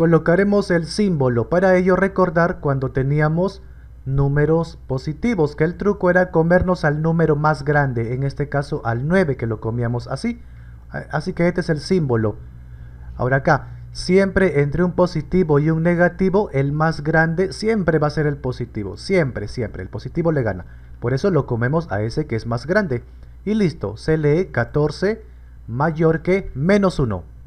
Colocaremos el símbolo para ello recordar cuando teníamos números positivos, que el truco era comernos al número más grande, en este caso al 9 que lo comíamos así. Así que este es el símbolo. Ahora acá, siempre entre un positivo y un negativo, el más grande siempre va a ser el positivo. Siempre, siempre, el positivo le gana. Por eso lo comemos a ese que es más grande. Y listo, se lee 14 mayor que menos 1.